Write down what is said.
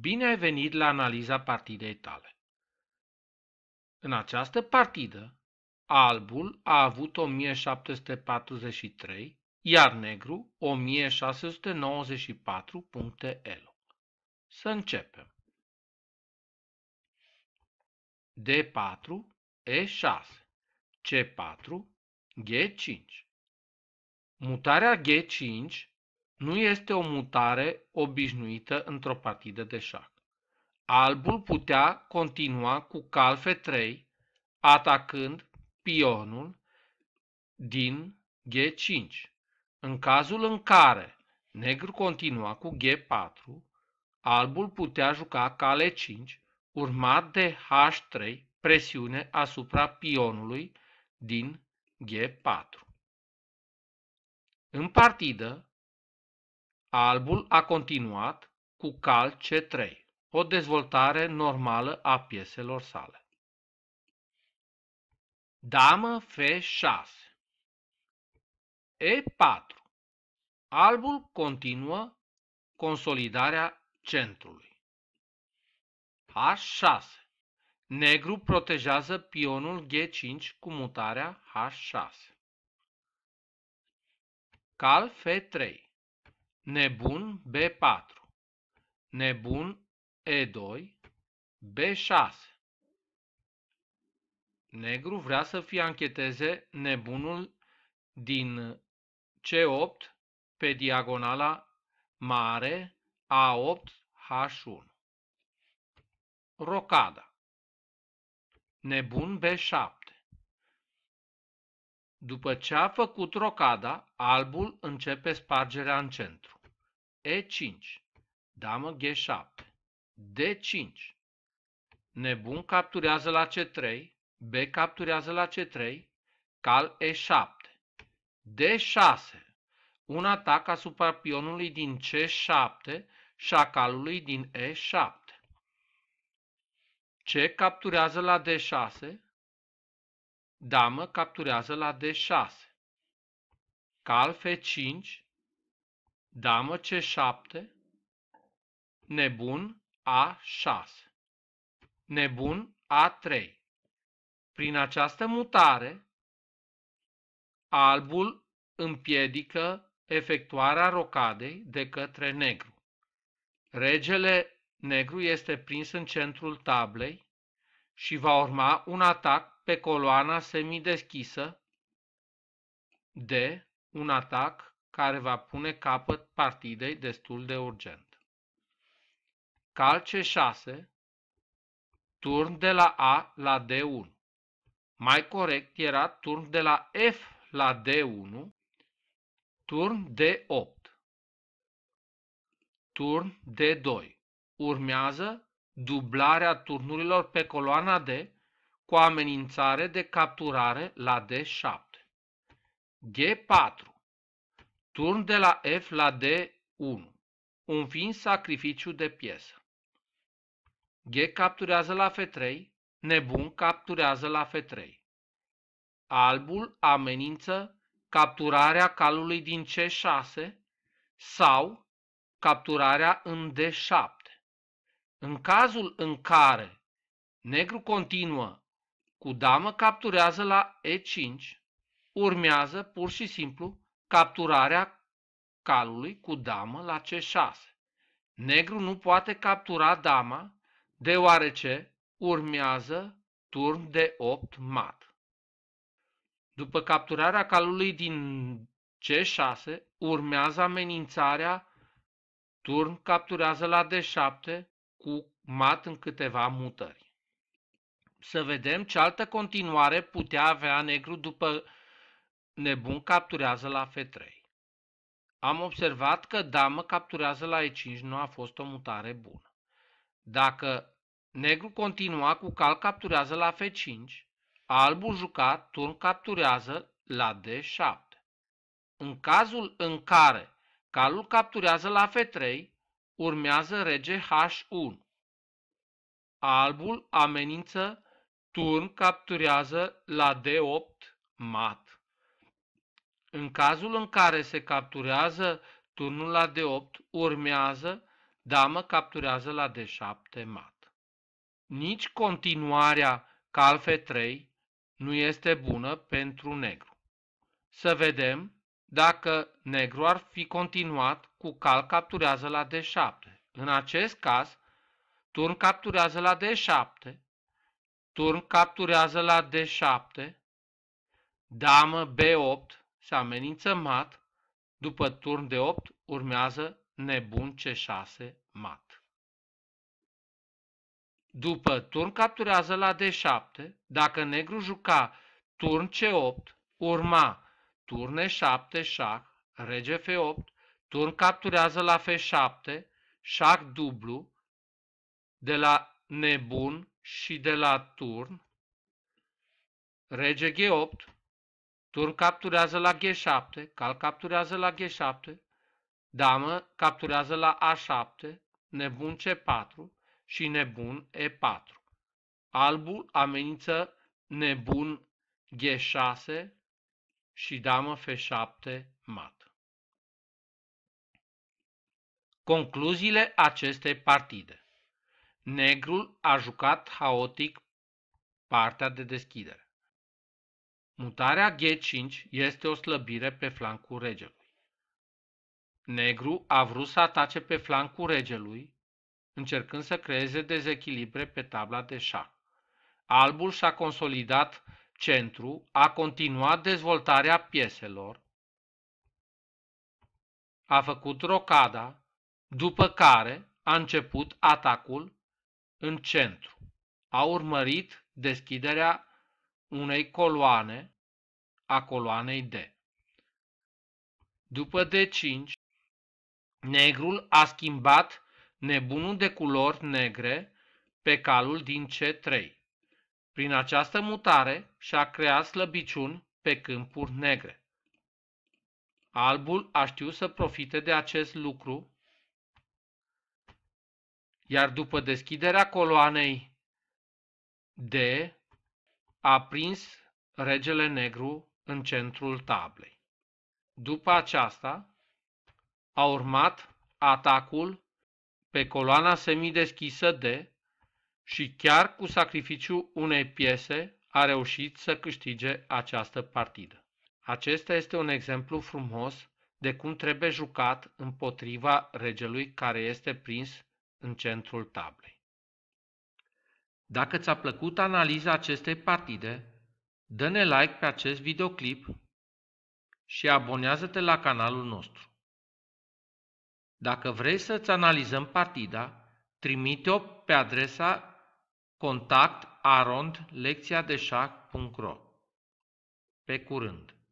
Bine ai venit la analiza partidei tale. În această partidă, albul a avut 1743, iar negru 1694 puncte elo. Să începem. D4, E6, C4, G5. Mutarea G5 nu este o mutare obișnuită într-o partidă de șah. Albul putea continua cu calfe 3, atacând pionul din G5. În cazul în care negru continua cu G4, albul putea juca cale 5, urmat de H3, presiune asupra pionului din G4. În partidă, Albul a continuat cu cal C3, o dezvoltare normală a pieselor sale. Damă F6 E4 Albul continuă consolidarea centrului. H6 Negru protejează pionul G5 cu mutarea H6. Cal F3 Nebun B4 Nebun E2 B6 Negru vrea să fie ancheteze nebunul din C8 pe diagonala mare A8 H1. Rocada Nebun B7 după ce a făcut rocada, albul începe spargerea în centru. E5, damă G7, D5. Nebun capturează la C3, B capturează la C3, cal E7. D6, un atac asupra pionului din C7 și a calului din E7. C capturează la D6, Damă capturează la D6. Cal F5. Damă C7. Nebun A6. Nebun A3. Prin această mutare, albul împiedică efectuarea rocadei de către negru. Regele negru este prins în centrul tablei și va urma un atac pe coloana semideschisă de un atac care va pune capăt partidei destul de urgent. Calce 6, turn de la A la D1. Mai corect era turn de la F la D1, turn D8, turn D2. Urmează dublarea turnurilor pe coloana D cu amenințare de capturare la D7. G4. Turn de la F la D1. Un fin sacrificiu de piesă. G capturează la F3, nebun capturează la F3. Albul amenință capturarea calului din C6 sau capturarea în D7. În cazul în care negru continuă cu damă capturează la E5, urmează pur și simplu capturarea calului cu damă la C6. Negru nu poate captura dama deoarece urmează turn de 8 mat. După capturarea calului din C6 urmează amenințarea turn capturează la D7 cu mat în câteva mutări să vedem ce altă continuare putea avea negru după nebun capturează la F3. Am observat că damă capturează la E5 nu a fost o mutare bună. Dacă negru continua cu cal capturează la F5, albul juca turn capturează la D7. În cazul în care calul capturează la F3, urmează rege H1. Albul amenință turn capturează la D8 mat. În cazul în care se capturează turnul la D8, urmează damă capturează la D7 mat. Nici continuarea calfe 3 nu este bună pentru negru. Să vedem dacă negru ar fi continuat cu cal capturează la D7. În acest caz, turn capturează la D7, Turn capturează la D7, damă B8, se amenință mat, după turn de 8 urmează nebun C6 mat. După turn capturează la D7, dacă negru juca turn C8, urma turn E7 șah, rege F8, turn capturează la F7, șah dublu, de la nebun și de la turn, rege G8, tur capturează la G7, cal capturează la G7, damă capturează la A7, nebun C4 și nebun E4. Albul amenință nebun G6 și damă F7 mat. Concluziile acestei partide Negrul a jucat haotic partea de deschidere. Mutarea G5 este o slăbire pe flancul regelui. Negru a vrut să atace pe flancul regelui, încercând să creeze dezechilibre pe tabla de șah. Albul și-a consolidat centru, a continuat dezvoltarea pieselor, a făcut rocada, după care a început atacul în centru. A urmărit deschiderea unei coloane a coloanei D. După D5, negrul a schimbat nebunul de culori negre pe calul din C3. Prin această mutare și-a creat slăbiciuni pe câmpuri negre. Albul a știut să profite de acest lucru iar după deschiderea coloanei D a prins regele negru în centrul tablei. După aceasta a urmat atacul pe coloana semideschisă D și chiar cu sacrificiul unei piese a reușit să câștige această partidă. Acesta este un exemplu frumos de cum trebuie jucat împotriva regelui care este prins în centrul tablei. Dacă ți-a plăcut analiza acestei partide, dă-ne like pe acest videoclip și abonează-te la canalul nostru. Dacă vrei să-ți analizăm partida, trimite-o pe adresa contactarondlecțiadeșac.ro Pe curând!